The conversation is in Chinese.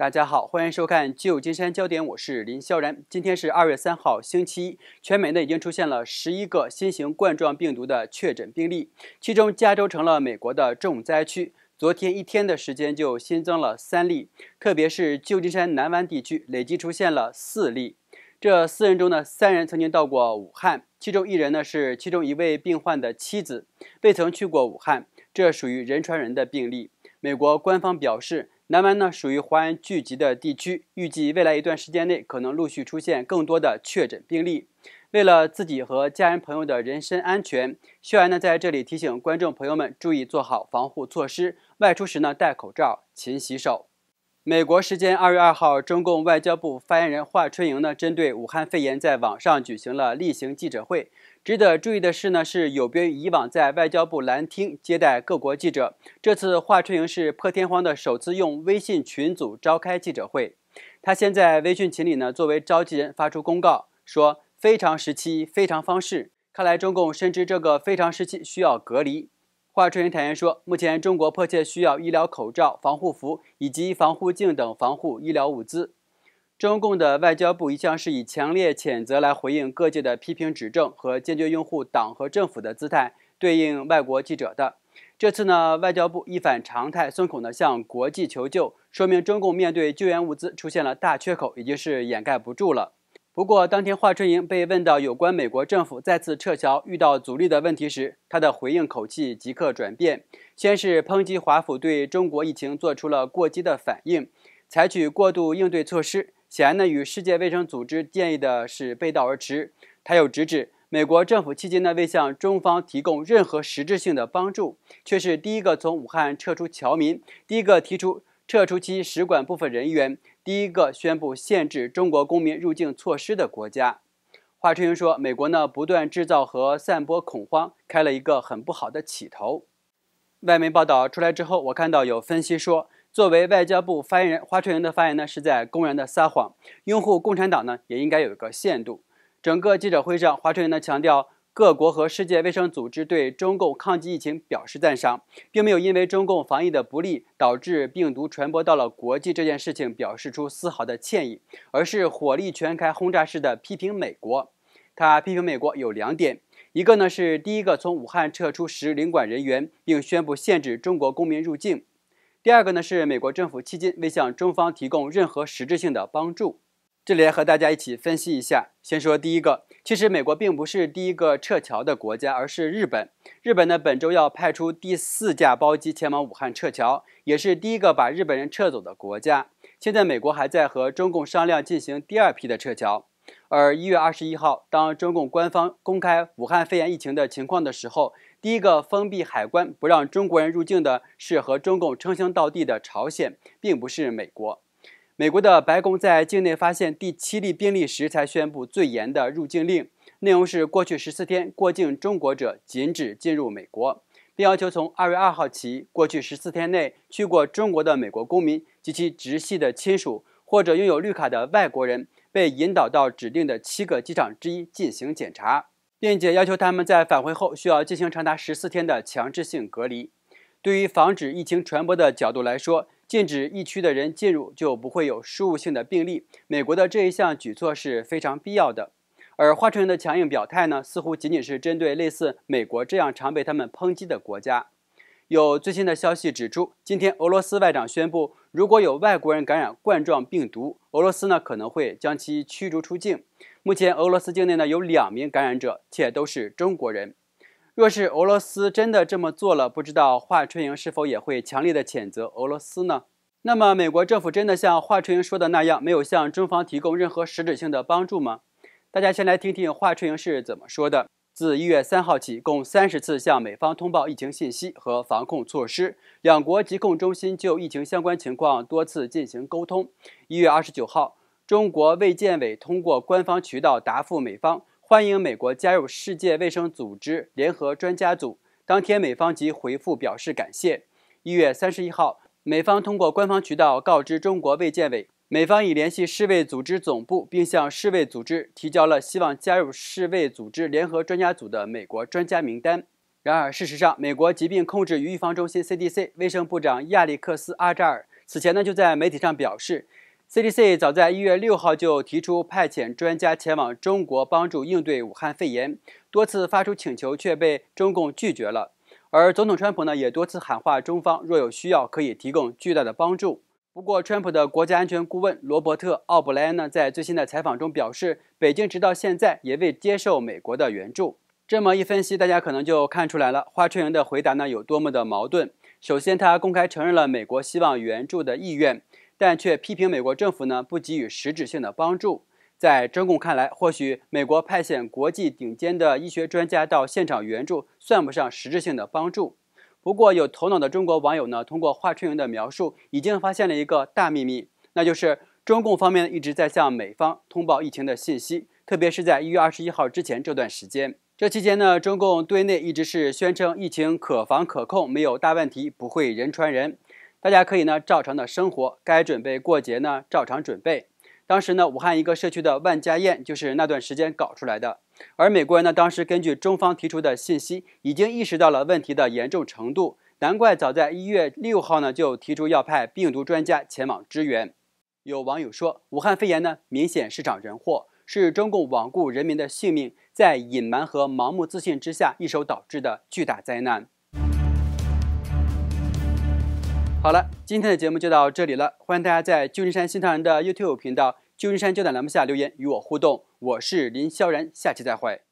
大家好，欢迎收看《旧金山焦点》，我是林萧然。今天是二月三号，星期一，全美呢已经出现了十一个新型冠状病毒的确诊病例，其中加州成了美国的重灾区。昨天一天的时间就新增了三例，特别是旧金山南湾地区累计出现了四例，这四人中呢，三人曾经到过武汉，其中一人呢是其中一位病患的妻子，未曾去过武汉，这属于人传人的病例。美国官方表示。南湾呢属于华安聚集的地区，预计未来一段时间内可能陆续出现更多的确诊病例。为了自己和家人朋友的人身安全，秀安呢在这里提醒观众朋友们注意做好防护措施，外出时呢戴口罩、勤洗手。美国时间二月二号，中共外交部发言人华春莹呢针对武汉肺炎在网上举行了例行记者会。值得注意的是呢，是有别于以往在外交部蓝厅接待各国记者，这次华春莹是破天荒的首次用微信群组召开记者会。他先在微信群里呢，作为召集人发出公告，说非常时期，非常方式。看来中共深知这个非常时期需要隔离。华春莹坦言说，目前中国迫切需要医疗口罩、防护服以及防护镜等防护医疗物资。中共的外交部一向是以强烈谴责来回应各界的批评指正，和坚决拥护党和政府的姿态对应外国记者的。这次呢，外交部一反常态，松口的向国际求救，说明中共面对救援物资出现了大缺口，已经是掩盖不住了。不过，当天华春莹被问到有关美国政府再次撤销遇到阻力的问题时，她的回应口气即刻转变，先是抨击华府对中国疫情做出了过激的反应，采取过度应对措施。显然呢，与世界卫生组织建议的是背道而驰。他又直指美国政府迄今呢，未向中方提供任何实质性的帮助，却是第一个从武汉撤出侨民，第一个提出撤出其使馆部分人员，第一个宣布限制中国公民入境措施的国家。华春莹说，美国呢，不断制造和散播恐慌，开了一个很不好的起头。外媒报道出来之后，我看到有分析说。作为外交部发言人华春莹的发言呢，是在公然的撒谎。拥护共产党呢，也应该有一个限度。整个记者会上，华春莹呢强调，各国和世界卫生组织对中共抗击疫情表示赞赏，并没有因为中共防疫的不力导致病毒传播到了国际这件事情表示出丝毫的歉意，而是火力全开轰炸式的批评美国。他批评美国有两点，一个呢是第一个从武汉撤出十领馆人员，并宣布限制中国公民入境。第二个呢是美国政府迄今未向中方提供任何实质性的帮助。这里和大家一起分析一下，先说第一个，其实美国并不是第一个撤侨的国家，而是日本。日本呢本周要派出第四架包机前往武汉撤侨，也是第一个把日本人撤走的国家。现在美国还在和中共商量进行第二批的撤侨。而一月二十一号，当中共官方公开武汉肺炎疫情的情况的时候，第一个封闭海关不让中国人入境的是和中共称兄道弟的朝鲜，并不是美国。美国的白宫在境内发现第七例病例时才宣布最严的入境令，内容是过去十四天过境中国者禁止进入美国，并要求从二月二号起，过去十四天内去过中国的美国公民及其直系的亲属或者拥有绿卡的外国人。被引导到指定的七个机场之一进行检查，并且要求他们在返回后需要进行长达十四天的强制性隔离。对于防止疫情传播的角度来说，禁止疫区的人进入就不会有输入性的病例。美国的这一项举措是非常必要的。而华春莹的强硬表态呢，似乎仅仅是针对类似美国这样常被他们抨击的国家。有最新的消息指出，今天俄罗斯外长宣布，如果有外国人感染冠状病毒，俄罗斯呢可能会将其驱逐出境。目前俄罗斯境内呢有两名感染者，且都是中国人。若是俄罗斯真的这么做了，不知道华春莹是否也会强烈的谴责俄罗斯呢？那么美国政府真的像华春莹说的那样，没有向中方提供任何实质性的帮助吗？大家先来听听华春莹是怎么说的。自一月三号起，共三十次向美方通报疫情信息和防控措施。两国疾控中心就疫情相关情况多次进行沟通。一月二十九号，中国卫健委通过官方渠道答复美方，欢迎美国加入世界卫生组织联合专家组。当天，美方即回复表示感谢。一月三十一号，美方通过官方渠道告知中国卫健委。美方已联系世卫组织总部，并向世卫组织提交了希望加入世卫组织联合专家组的美国专家名单。然而，事实上，美国疾病控制与预防中心 （CDC） 卫生部长亚历克斯·阿扎尔此前呢就在媒体上表示，CDC 早在一月六号就提出派遣专家前往中国帮助应对武汉肺炎，多次发出请求却被中共拒绝了。而总统川普呢也多次喊话中方，若有需要，可以提供巨大的帮助。不过，川普的国家安全顾问罗伯特·奥布莱恩呢，在最新的采访中表示，北京直到现在也未接受美国的援助。这么一分析，大家可能就看出来了，华春莹的回答呢有多么的矛盾。首先，他公开承认了美国希望援助的意愿，但却批评美国政府呢不给予实质性的帮助。在中共看来，或许美国派遣国际顶尖的医学专家到现场援助，算不上实质性的帮助。不过，有头脑的中国网友呢，通过华春莹的描述，已经发现了一个大秘密，那就是中共方面一直在向美方通报疫情的信息，特别是在一月二十一号之前这段时间。这期间呢，中共对内一直是宣称疫情可防可控，没有大问题，不会人传人，大家可以呢照常的生活，该准备过节呢照常准备。当时呢，武汉一个社区的万家宴就是那段时间搞出来的。而美国人呢，当时根据中方提出的信息，已经意识到了问题的严重程度，难怪早在一月六号呢，就提出要派病毒专家前往支援。有网友说，武汉肺炎呢，明显是场人祸，是中共罔顾人民的性命，在隐瞒和盲目自信之下一手导致的巨大灾难。好了，今天的节目就到这里了，欢迎大家在旧金山新唐人的 YouTube 频道。旧金山焦点栏目下留言与我互动，我是林萧然，下期再会。